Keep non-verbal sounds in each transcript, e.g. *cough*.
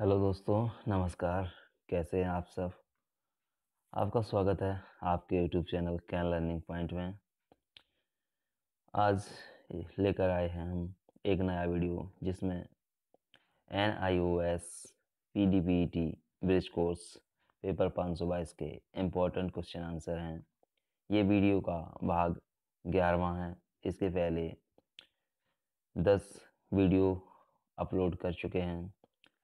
hello दोस्तों नमस्कार कैसे हैं आप सब आपका स्वागत है आपके YouTube channel can learning point में आज लेकर आए हैं हम एक नया वीडियो जिसमें N I O S P D P T bridge course paper पाँच सौ बाईस के इम्पोर्टेंट क्वेश्चन आंसर हैं ये वीडियो का भाग ग्यारहवा है इसके पहले दस वीडियो अपलोड कर चुके हैं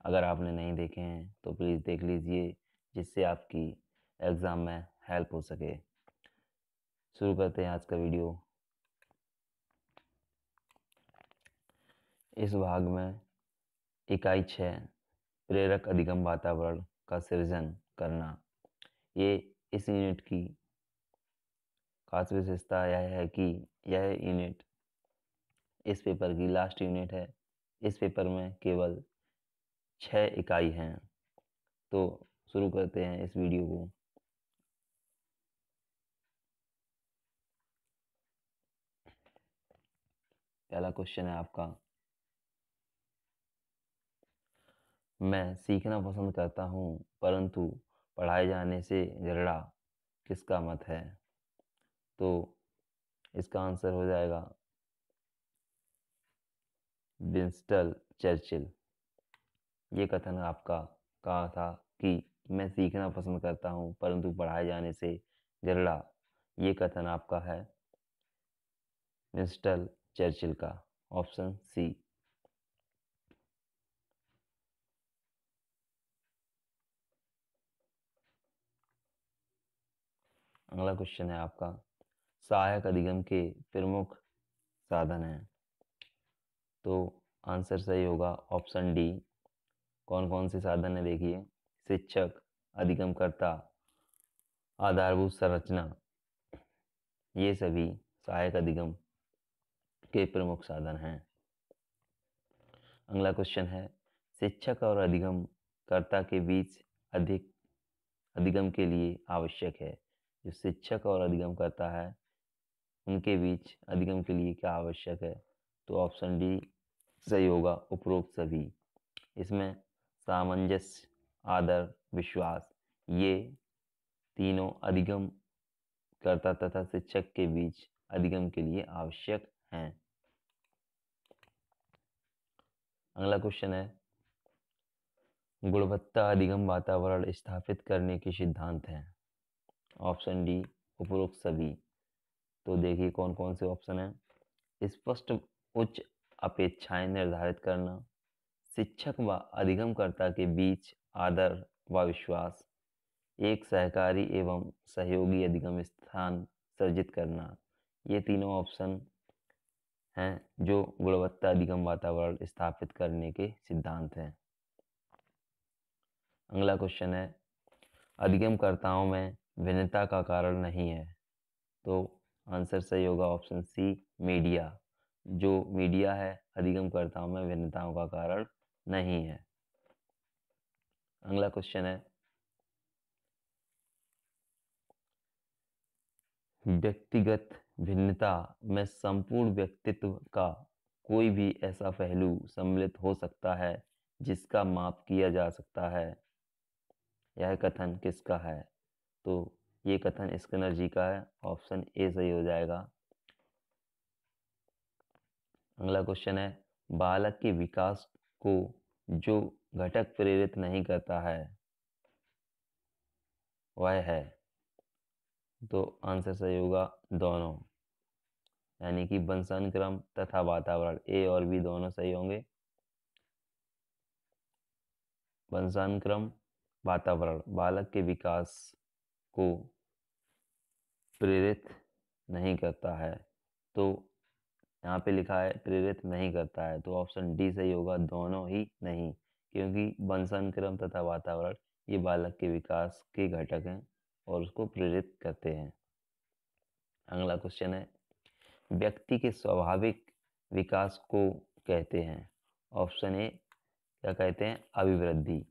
अगर आपने नहीं देखे हैं तो प्लीज़ देख लीजिए जिससे आपकी एग्ज़ाम में हेल्प हो सके शुरू करते हैं आज का वीडियो इस भाग में इकाई छः प्रेरक अधिगम वातावरण का सृजन करना ये इस यूनिट की खास विशेषता यह है कि यह यूनिट इस पेपर की लास्ट यूनिट है इस पेपर में केवल छः इकाई हैं तो शुरू करते हैं इस वीडियो को पहला क्वेश्चन है आपका मैं सीखना पसंद करता हूँ परंतु पढ़ाए जाने से झगड़ा किसका मत है तो इसका आंसर हो जाएगा विंस्टल चर्चिल ये कथन आपका कहा था कि मैं सीखना पसंद करता हूँ परंतु पढ़ाए जाने से जरड़ा ये कथन आपका है मिस्टर चर्चिल का ऑप्शन सी अगला क्वेश्चन है आपका सहायक अधिगम के प्रमुख साधन है तो आंसर सही होगा ऑप्शन डी कौन कौन से साधन है देखिए शिक्षक अधिगमकर्ता आधारभूत संरचना ये सभी सहायक अधिगम के प्रमुख साधन हैं अगला क्वेश्चन है शिक्षक और अधिगमकर्ता के बीच अधिक अधिगम के लिए आवश्यक है जो शिक्षक और अधिगम करता है उनके बीच अधिगम के लिए क्या आवश्यक है तो ऑप्शन डी सही होगा उपरोक्त सभी इसमें सामंजस्य आदर विश्वास ये तीनों अधिगम कर्ता तथा शिक्षक के बीच अधिगम के लिए आवश्यक हैं अगला क्वेश्चन है गुणवत्ता अधिगम वातावरण स्थापित करने के सिद्धांत हैं ऑप्शन डी उपरोक्त सभी तो देखिए कौन कौन से ऑप्शन हैं स्पष्ट उच्च अपेक्षाएं निर्धारित करना शिक्षक व अधिगमकर्ता के बीच आदर व विश्वास एक सहकारी एवं सहयोगी अधिगम स्थान सर्जित करना ये तीनों ऑप्शन हैं जो गुणवत्ता अधिगम वातावरण स्थापित करने के सिद्धांत हैं अगला क्वेश्चन है अधिगमकर्ताओं में भिन्नता का कारण नहीं है तो आंसर सही होगा ऑप्शन सी मीडिया जो मीडिया है अधिगमकर्ताओं में भिन्नताओं का कारण नहीं है अगला क्वेश्चन है व्यक्तिगत भिन्नता में संपूर्ण व्यक्तित्व का कोई भी ऐसा पहलू सम्मिलित हो सकता है जिसका माप किया जा सकता है यह कथन किसका है तो ये कथन स्किनर जी का है ऑप्शन ए सही हो जाएगा अगला क्वेश्चन है बालक के विकास को जो घटक प्रेरित नहीं करता है वह है तो आंसर सही होगा दोनों यानी कि बंसन क्रम तथा वातावरण ए और बी दोनों सही होंगे बंसन क्रम वातावरण बालक के विकास को प्रेरित नहीं करता है तो यहाँ पे लिखा है प्रेरित नहीं करता है तो ऑप्शन डी सही होगा दोनों ही नहीं क्योंकि वंशन क्रम तथा वातावरण ये बालक के विकास के घटक हैं और उसको प्रेरित करते हैं अगला क्वेश्चन है व्यक्ति के स्वाभाविक विकास को कहते हैं ऑप्शन ए क्या कहते हैं अभिवृद्धि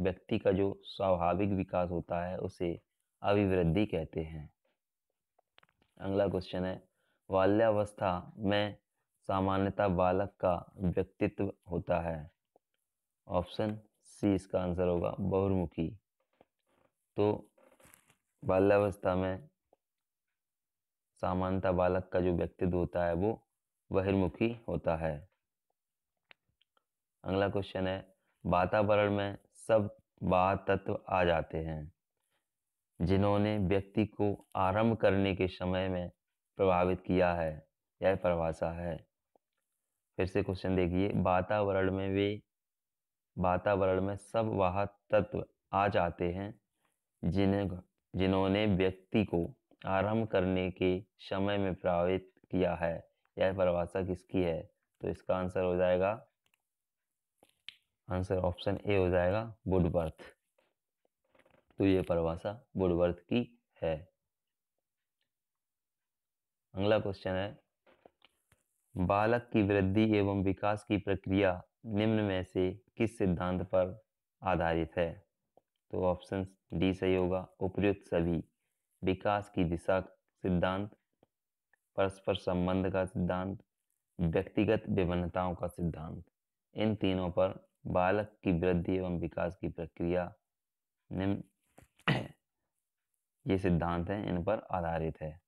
व्यक्ति का जो स्वाभाविक विकास होता है उसे अभिवृद्धि कहते हैं अगला क्वेश्चन है बाल्यावस्था में सामान्यतः बालक का व्यक्तित्व होता है ऑप्शन सी इसका आंसर होगा बहुर्मुखी तो बाल्यावस्था में सामान्यतः बालक का जो व्यक्तित्व होता है वो बहिर्मुखी होता है अगला क्वेश्चन है वातावरण में सब बाह तत्व आ जाते हैं जिन्होंने व्यक्ति को आरंभ करने के समय में प्रभावित किया है यह परिभाषा है फिर से क्वेश्चन देखिए वातावरण में वे वातावरण में सब वाह तत्व आ जाते हैं जिन्हें जिन्होंने व्यक्ति को आरंभ करने के समय में प्रभावित किया है यह परिभाषा किसकी है तो इसका आंसर हो जाएगा आंसर ऑप्शन ए हो जाएगा बुडबर्थ तो यह परिभाषा बुडबर्थ की है अगला क्वेश्चन है बालक की वृद्धि एवं विकास की प्रक्रिया निम्न में से किस सिद्धांत पर आधारित है तो ऑप्शन डी सही होगा उपयुक्त सभी विकास की दिशा सिद्धांत परस्पर संबंध का सिद्धांत व्यक्तिगत विभिन्नताओं का सिद्धांत इन तीनों पर बालक की वृद्धि एवं विकास की प्रक्रिया निम्न *clears throat* ये सिद्धांत हैं इन पर आधारित है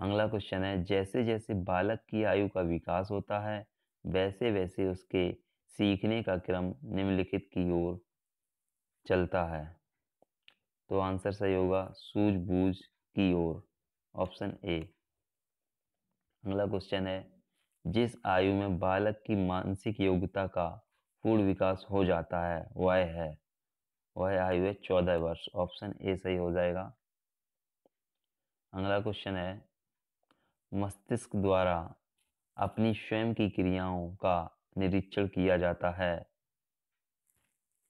अगला क्वेश्चन है जैसे जैसे बालक की आयु का विकास होता है वैसे वैसे उसके सीखने का क्रम निम्नलिखित की ओर चलता है तो आंसर सही होगा सूझबूझ की ओर ऑप्शन ए अगला क्वेश्चन है जिस आयु में बालक की मानसिक योग्यता का पूर्ण विकास हो जाता है वह है वह आयु है चौदह वर्ष ऑप्शन ए सही हो जाएगा अगला क्वेश्चन है मस्तिष्क द्वारा अपनी स्वयं की क्रियाओं का निरीक्षण किया जाता है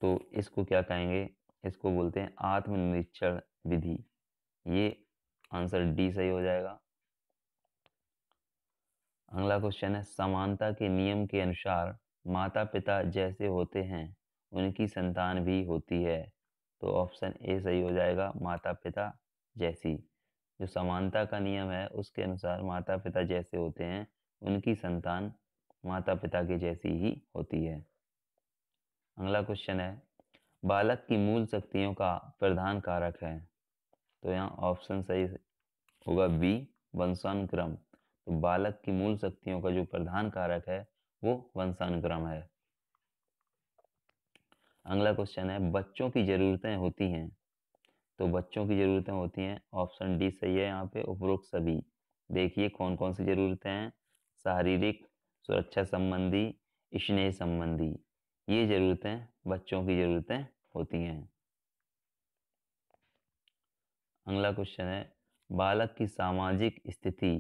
तो इसको क्या कहेंगे इसको बोलते हैं आत्मनिरीक्षण विधि ये आंसर डी सही हो जाएगा अगला क्वेश्चन है समानता के नियम के अनुसार माता पिता जैसे होते हैं उनकी संतान भी होती है तो ऑप्शन ए सही हो जाएगा माता पिता जैसी जो समानता का नियम है उसके अनुसार माता पिता जैसे होते हैं उनकी संतान माता पिता के जैसी ही होती है अगला क्वेश्चन है बालक की मूल शक्तियों का प्रधान कारक है तो यहाँ ऑप्शन सही होगा बी वंशानुक्रम तो बालक की मूल शक्तियों का जो प्रधान कारक है वो वंशानुक्रम है अगला क्वेश्चन है बच्चों की जरूरतें होती हैं तो बच्चों की ज़रूरतें होती हैं ऑप्शन डी सही है यहाँ पे उपरोक्त सभी देखिए कौन कौन सी ज़रूरतें हैं शारीरिक सुरक्षा संबंधी स्नेह संबंधी ये ज़रूरतें बच्चों की ज़रूरतें होती हैं अगला क्वेश्चन है बालक की सामाजिक स्थिति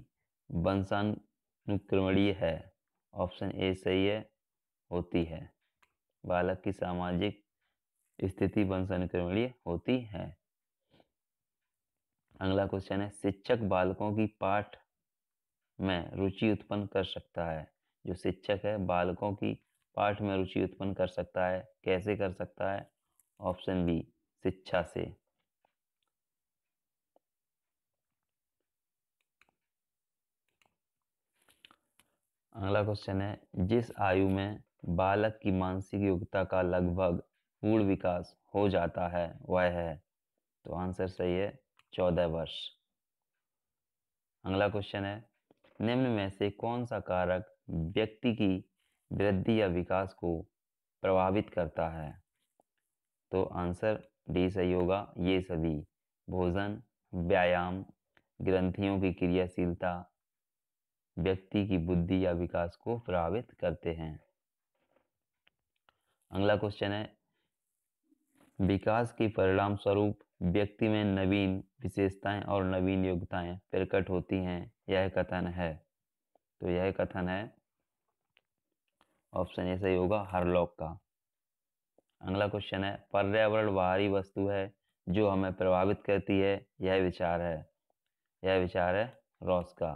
वंशानुक्रमणीय है ऑप्शन ए सही है होती है बालक की सामाजिक स्थिति वंशानुक्रमणीय होती है अगला क्वेश्चन है शिक्षक बालकों की पाठ में रुचि उत्पन्न कर सकता है जो शिक्षक है बालकों की पाठ में रुचि उत्पन्न कर सकता है कैसे कर सकता है ऑप्शन बी शिक्षा से अगला क्वेश्चन है जिस आयु में बालक की मानसिक योग्यता का लगभग पूर्ण विकास हो जाता है वह है तो आंसर सही है चौदह वर्ष अगला क्वेश्चन है निम्न में से कौन सा कारक व्यक्ति की वृद्धि या विकास को प्रभावित करता है तो आंसर डी सही होगा ये सभी भोजन व्यायाम ग्रंथियों की क्रियाशीलता व्यक्ति की बुद्धि या विकास को प्रभावित करते हैं अगला क्वेश्चन है विकास के परिणाम स्वरूप व्यक्ति में नवीन विशेषताएं और नवीन योग्यताएं प्रकट होती हैं यह कथन है तो यह कथन है ऑप्शन ए सही होगा लोक का अगला क्वेश्चन है पर्यावरण बाहरी वस्तु है जो हमें प्रभावित करती है यह विचार है यह विचार है रॉस का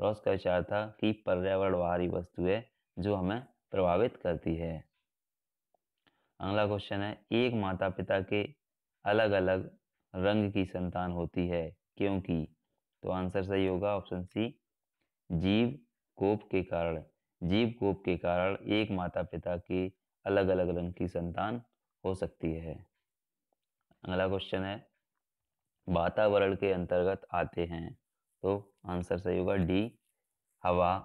रॉस का विचार था कि पर्यावरण बाहरी वस्तु है जो हमें प्रभावित करती है अगला क्वेश्चन है एक माता पिता के अलग अलग रंग की संतान होती है क्योंकि तो आंसर सही होगा ऑप्शन सी जीव कोप के कारण जीव कोप के कारण एक माता पिता की अलग अलग रंग की संतान हो सकती है अगला क्वेश्चन है वातावरण के अंतर्गत आते हैं तो आंसर सही होगा डी हवा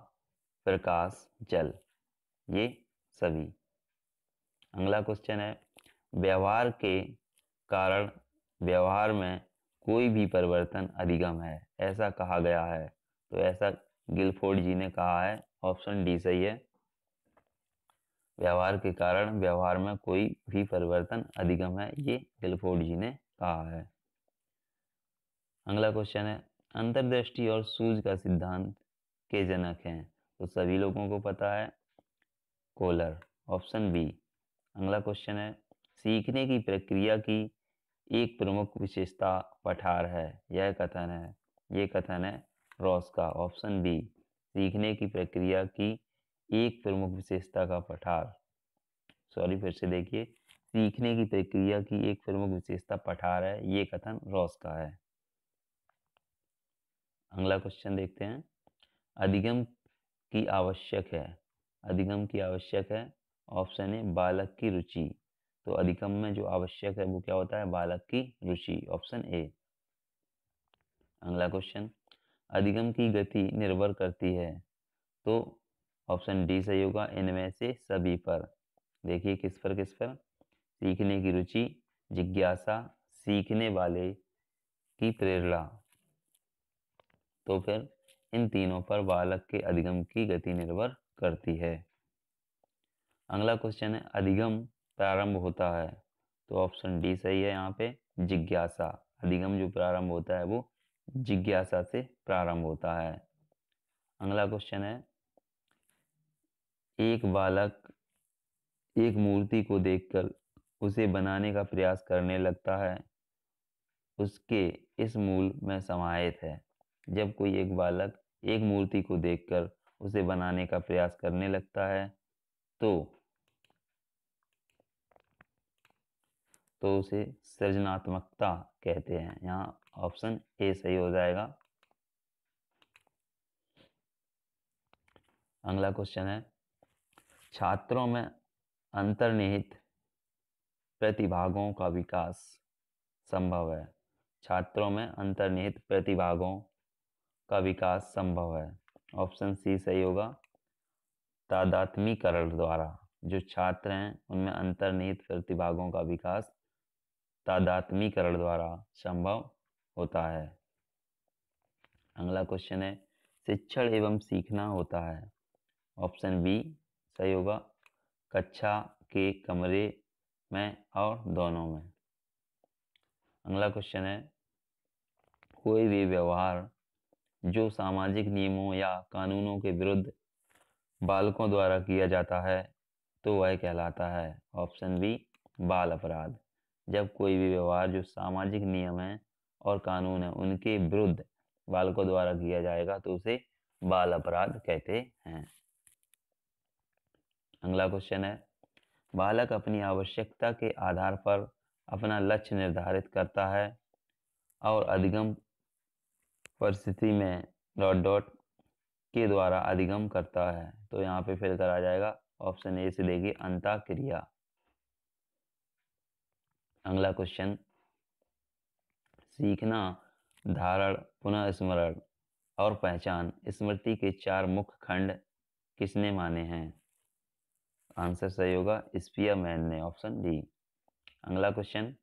प्रकाश जल ये सभी अगला क्वेश्चन है व्यवहार के कारण व्यवहार में कोई भी परिवर्तन अधिगम है ऐसा कहा गया है तो ऐसा गिलफोर्ड जी ने कहा है ऑप्शन डी सही है व्यवहार के कारण व्यवहार में कोई भी परिवर्तन अधिगम है ये गिलफोर्ड जी ने कहा है अगला क्वेश्चन है अंतर्दृष्टि और सूझ का सिद्धांत के जनक हैं तो सभी लोगों को पता है कोलर ऑप्शन बी अगला क्वेश्चन है सीखने की प्रक्रिया की एक प्रमुख विशेषता पठार है यह कथन है ये कथन है रॉस का ऑप्शन बी सीखने की प्रक्रिया की एक प्रमुख विशेषता का पठार सॉरी फिर से देखिए सीखने की प्रक्रिया की एक प्रमुख विशेषता पठार है ये कथन रॉस का है अगला क्वेश्चन देखते हैं अधिगम की आवश्यक है अधिगम की आवश्यक है ऑप्शन ए बालक की रुचि तो अधिकम में जो आवश्यक है वो क्या होता है बालक की रुचि ऑप्शन ए अगला क्वेश्चन अधिगम की गति निर्भर करती है तो ऑप्शन डी सही होगा इनमें से सभी पर देखिए किस पर किस पर सीखने की रुचि जिज्ञासा सीखने वाले की प्रेरणा तो फिर इन तीनों पर बालक के अधिगम की गति निर्भर करती है अगला क्वेश्चन है अधिगम प्रारंभ होता है तो ऑप्शन डी सही है यहाँ पे जिज्ञासा अधिगम जो प्रारंभ होता है वो जिज्ञासा से प्रारंभ होता है अगला क्वेश्चन है एक बालक एक मूर्ति को देखकर उसे बनाने का प्रयास करने लगता है उसके इस मूल में समाहित है जब कोई एक बालक एक मूर्ति को देखकर उसे बनाने का प्रयास करने लगता है तो तो उसे सृजनात्मकता कहते हैं यहाँ ऑप्शन ए सही हो जाएगा अगला क्वेश्चन है छात्रों में अंतर्निहित प्रतिभागों का विकास संभव है छात्रों में अंतर्निहित प्रतिभागों का विकास संभव है ऑप्शन सी सही होगा तादात्मीकरण द्वारा जो छात्र हैं उनमें अंतर्निहित प्रतिभागों का विकास तादात्मीकरण द्वारा संभव होता है अगला क्वेश्चन है शिक्षण एवं सीखना होता है ऑप्शन बी सही होगा कक्षा के कमरे में और दोनों में अगला क्वेश्चन है कोई भी व्यवहार जो सामाजिक नियमों या कानूनों के विरुद्ध बालकों द्वारा किया जाता है तो वह कहलाता है ऑप्शन बी बाल अपराध जब कोई भी व्यवहार जो सामाजिक नियम है और कानून है उनके विरुद्ध बालकों द्वारा किया जाएगा तो उसे बाल अपराध कहते हैं अगला क्वेश्चन है बालक अपनी आवश्यकता के आधार पर अपना लक्ष्य निर्धारित करता है और अधिगम परिस्थिति में डॉट डॉट के द्वारा अधिगम करता है तो यहाँ पे फिल करा जाएगा ऑप्शन ए से देखिए अंता क्रिया अगला क्वेश्चन सीखना धारण पुनः स्मरण और पहचान स्मृति के चार मुख्य खंड किसने माने हैं आंसर सही होगा मैन ने ऑप्शन डी अगला क्वेश्चन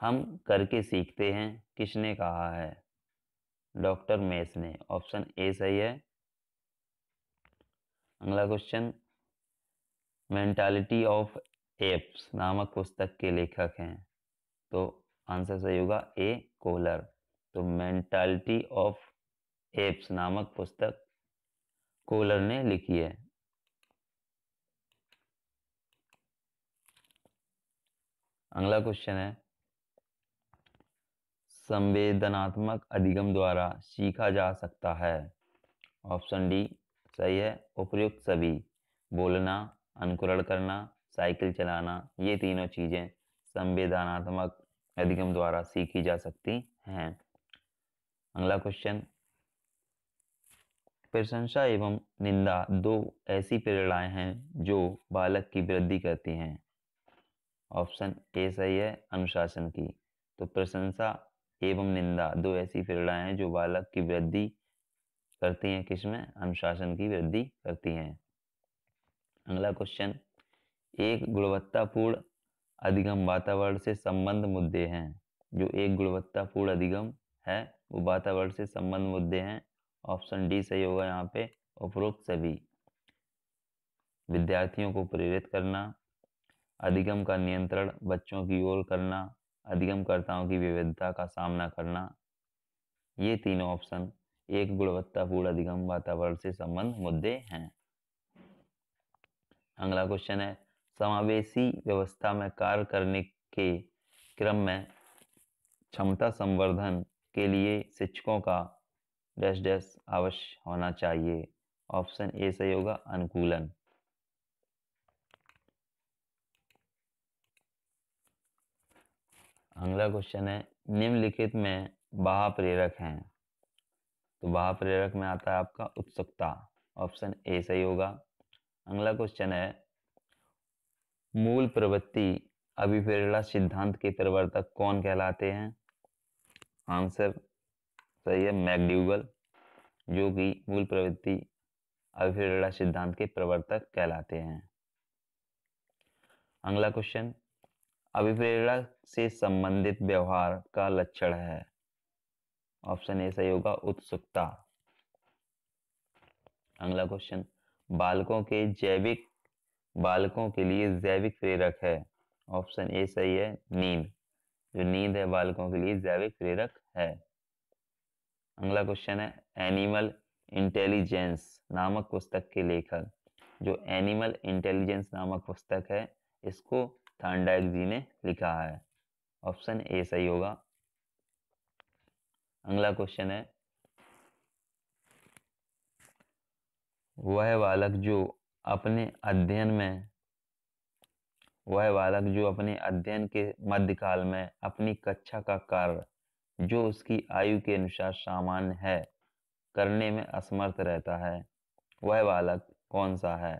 हम करके सीखते हैं किसने कहा है डॉक्टर मेस ने ऑप्शन ए सही है अगला क्वेश्चन मेंटालिटी ऑफ एप्स नामक पुस्तक के लेखक हैं तो आंसर सही होगा ए कोहलर तो मेंटालिटी ऑफ एप्स नामक पुस्तक कोहलर ने लिखी है अगला क्वेश्चन है संवेदनात्मक अधिगम द्वारा सीखा जा सकता है ऑप्शन डी सही है उपयुक्त सभी बोलना अनुकरण करना साइकिल चलाना ये तीनों चीज़ें संवेदनात्मक अधिगम द्वारा सीखी जा सकती हैं अगला क्वेश्चन प्रशंसा एवं निंदा दो ऐसी प्रेरणाएं हैं जो बालक की वृद्धि करती हैं ऑप्शन ए सही है अनुशासन की तो प्रशंसा एवं निंदा दो ऐसी प्रेरणाएं हैं जो बालक की वृद्धि करती हैं किसमें अनुशासन की वृद्धि करती हैं अगला क्वेश्चन एक गुणवत्तापूर्ण अधिगम वातावरण से संबंध मुद्दे हैं जो एक गुणवत्तापूर्ण अधिगम है वो वातावरण से संबंध मुद्दे हैं ऑप्शन डी सही होगा यहाँ पे उपरोक्त सभी विद्यार्थियों को प्रेरित करना अधिगम का नियंत्रण बच्चों की ओर करना अधिगमकर्ताओं की विविधता का सामना करना ये तीनों ऑप्शन एक गुणवत्तापूर्ण अधिगम वातावरण से संबंध मुद्दे हैं अगला क्वेश्चन है समावेशी व्यवस्था में कार्य करने के क्रम में क्षमता संवर्धन के लिए शिक्षकों का डैश डैश अवश्य होना चाहिए ऑप्शन ए सही होगा अनुकूलन अगला क्वेश्चन है निम्नलिखित में बाहा प्रेरक हैं तो बाह प्रेरक में आता है आपका उत्सुकता ऑप्शन ए सही होगा अगला क्वेश्चन है मूल प्रवृत्ति अभिप्रेरणा सिद्धांत के प्रवर्तक कौन कहलाते हैं आंसर सही है मैकड्यूगल जो कि मूल प्रवृत्ति अभिप्रेरणा सिद्धांत के प्रवर्तक कहलाते हैं अगला क्वेश्चन अभिप्रेरणा से संबंधित व्यवहार का लक्षण है ऑप्शन ए सही होगा उत्सुकता अगला क्वेश्चन बालकों के जैविक बालकों के लिए जैविक प्रेरक है ऑप्शन ए सही है नींद जो नींद है बालकों के लिए जैविक प्रेरक है अगला क्वेश्चन है एनिमल इंटेलिजेंस नामक पुस्तक के लेखक जो एनिमल इंटेलिजेंस नामक पुस्तक है इसको थानडाइक जी ने लिखा है ऑप्शन ए सही होगा अगला क्वेश्चन है वह बालक जो अपने अध्ययन में वह बालक जो अपने अध्ययन के मध्यकाल में अपनी कक्षा का कार्य जो उसकी आयु के अनुसार सामान्य है करने में असमर्थ रहता है वह बालक कौन सा है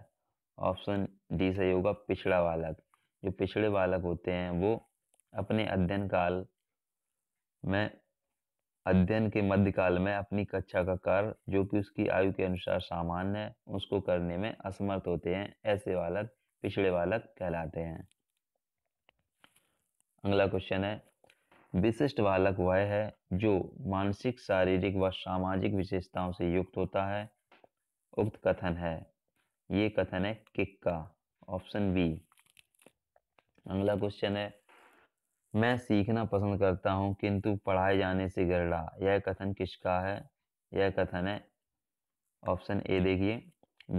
ऑप्शन डी सही होगा पिछड़ा बालक जो पिछड़े बालक होते हैं वो अपने अध्ययन काल में अध्ययन के मध्यकाल में अपनी कक्षा का कार्य जो कि उसकी आयु के अनुसार सामान्य है उसको करने में असमर्थ होते हैं ऐसे बालक पिछड़े बालक कहलाते हैं अगला क्वेश्चन है विशिष्ट बालक वह है जो मानसिक शारीरिक व सामाजिक विशेषताओं से युक्त होता है उक्त कथन है ये कथन है किक का ऑप्शन बी अगला क्वेश्चन है मैं सीखना पसंद करता हूँ किंतु पढ़ाए जाने से गिरला यह कथन किसका है यह कथन है ऑप्शन ए देखिए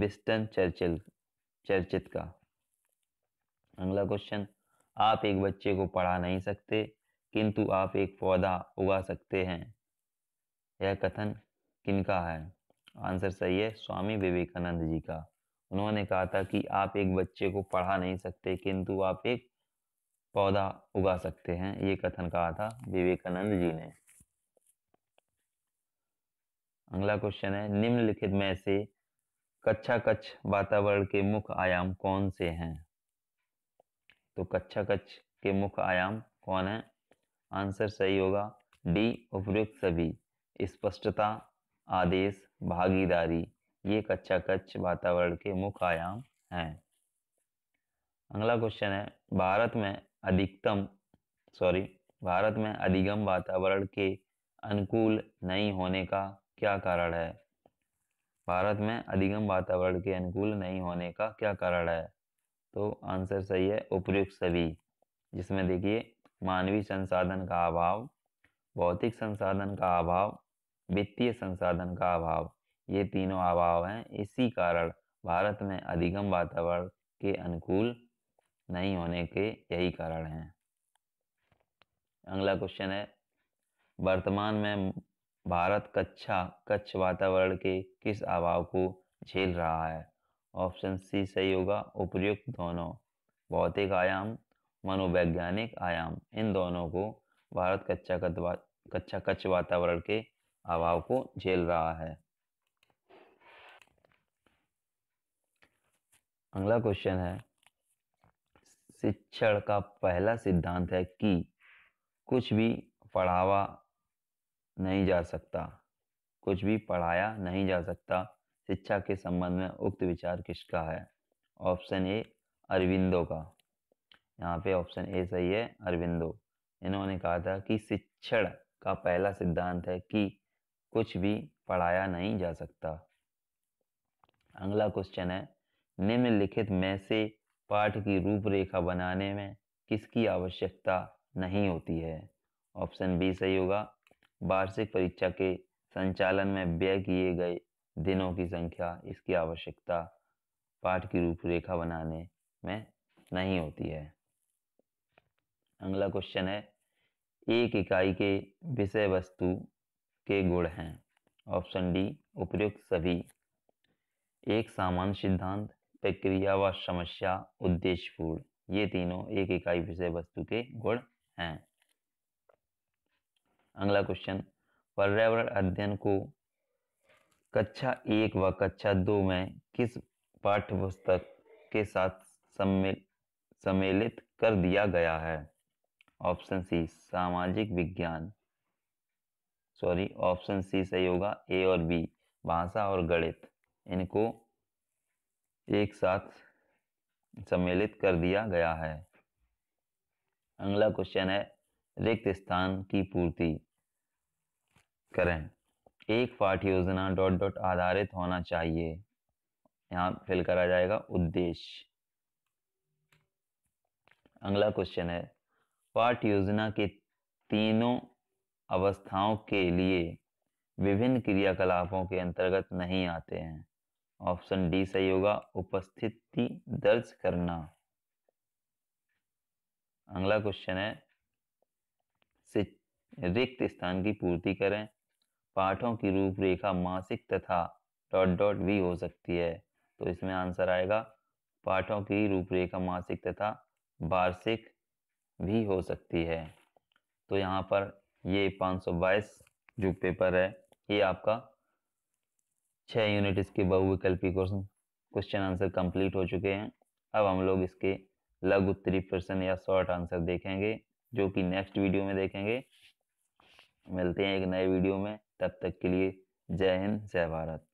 विस्टन चर्चिल चर्चित का अगला क्वेश्चन आप एक बच्चे को पढ़ा नहीं सकते किंतु आप एक पौधा उगा सकते हैं यह कथन किनका है आंसर सही है स्वामी विवेकानंद जी का उन्होंने कहा था कि आप एक बच्चे को पढ़ा नहीं सकते किंतु आप एक पौधा उगा सकते हैं ये कथन कहा था विवेकानंद जी ने अगला क्वेश्चन है निम्नलिखित में से कच्छा कच्छ वातावरण के मुख्य आयाम कौन से हैं तो कच्छा कच्छ के मुख्य आयाम कौन है आंसर सही होगा डी उपयुक्त सभी स्पष्टता आदेश भागीदारी ये कच्चा कच्छ वातावरण के मुख्य आयाम हैं अगला क्वेश्चन है भारत में अधिकतम सॉरी भारत में अधिगम वातावरण के अनुकूल नहीं होने का क्या कारण है भारत में अधिगम वातावरण के अनुकूल नहीं होने का क्या कारण है तो आंसर सही है उपयुक्त सभी जिसमें देखिए मानवीय संसाधन का अभाव भौतिक संसाधन का अभाव वित्तीय संसाधन का अभाव ये तीनों अभाव हैं इसी कारण भारत में अधिगम वातावरण के अनुकूल नहीं होने के यही कारण हैं अगला क्वेश्चन है वर्तमान में भारत कच्छा कच्छ वातावरण के किस अभाव को झेल रहा है ऑप्शन सी सही होगा उपयुक्त दोनों भौतिक आयाम मनोवैज्ञानिक आयाम इन दोनों को भारत कच्चा कच्चा कच्छ वातावरण के अभाव को झेल रहा है अगला क्वेश्चन है शिक्षण का पहला सिद्धांत है कि कुछ भी पढ़ावा नहीं जा सकता कुछ भी पढ़ाया नहीं जा सकता शिक्षा के संबंध में उक्त विचार किसका है ऑप्शन ए अरविंदो का यहाँ पे ऑप्शन ए सही है अरविंदो इन्होंने कहा था कि शिक्षण का पहला सिद्धांत है कि कुछ भी पढ़ाया नहीं जा सकता अगला क्वेश्चन है निम्नलिखित में से पाठ की रूपरेखा बनाने में किसकी आवश्यकता नहीं होती है ऑप्शन बी सही होगा वार्षिक परीक्षा के संचालन में व्यय किए गए दिनों की संख्या इसकी आवश्यकता पाठ की रूपरेखा बनाने में नहीं होती है अगला क्वेश्चन है एक इकाई के विषय वस्तु के गुण हैं ऑप्शन डी उपयुक्त सभी एक सामान्य सिद्धांत प्रक्रिया व समस्या उद्देश्यपूर्ण ये तीनों एक इकाई विषय वस्तु के गुण हैं अगला क्वेश्चन पर्यावरण अध्ययन को कक्षा एक व कक्षा दो में किस पाठ्य पुस्तक के साथ सम्मिलित कर दिया गया है ऑप्शन सी सामाजिक विज्ञान सॉरी ऑप्शन सी सही होगा ए और बी भाषा और गणित इनको एक साथ सम्मिलित कर दिया गया है अगला क्वेश्चन है रिक्त स्थान की पूर्ति करें एक पाठ योजना डॉट डॉट आधारित होना चाहिए यहाँ फिल करा जाएगा उद्देश्य अगला क्वेश्चन है पाठ योजना के तीनों अवस्थाओं के लिए विभिन्न क्रियाकलापों के अंतर्गत नहीं आते हैं ऑप्शन डी सही होगा उपस्थिति दर्ज करना अगला क्वेश्चन है रिक्त स्थान की पूर्ति करें पाठों की रूपरेखा मासिक तथा डॉट डॉट भी हो सकती है तो इसमें आंसर आएगा पाठों की रूपरेखा मासिक तथा वार्षिक भी हो सकती है तो यहाँ पर ये 522 जो पेपर है ये आपका छः यूनिट इसके बहुविकल्पी क्वेश्चन आंसर कंप्लीट हो चुके हैं अब हम लोग इसके लघु उत्तरी प्रश्न या शॉर्ट आंसर देखेंगे जो कि नेक्स्ट वीडियो में देखेंगे मिलते हैं एक नए वीडियो में तब तक के लिए जय हिंद जय भारत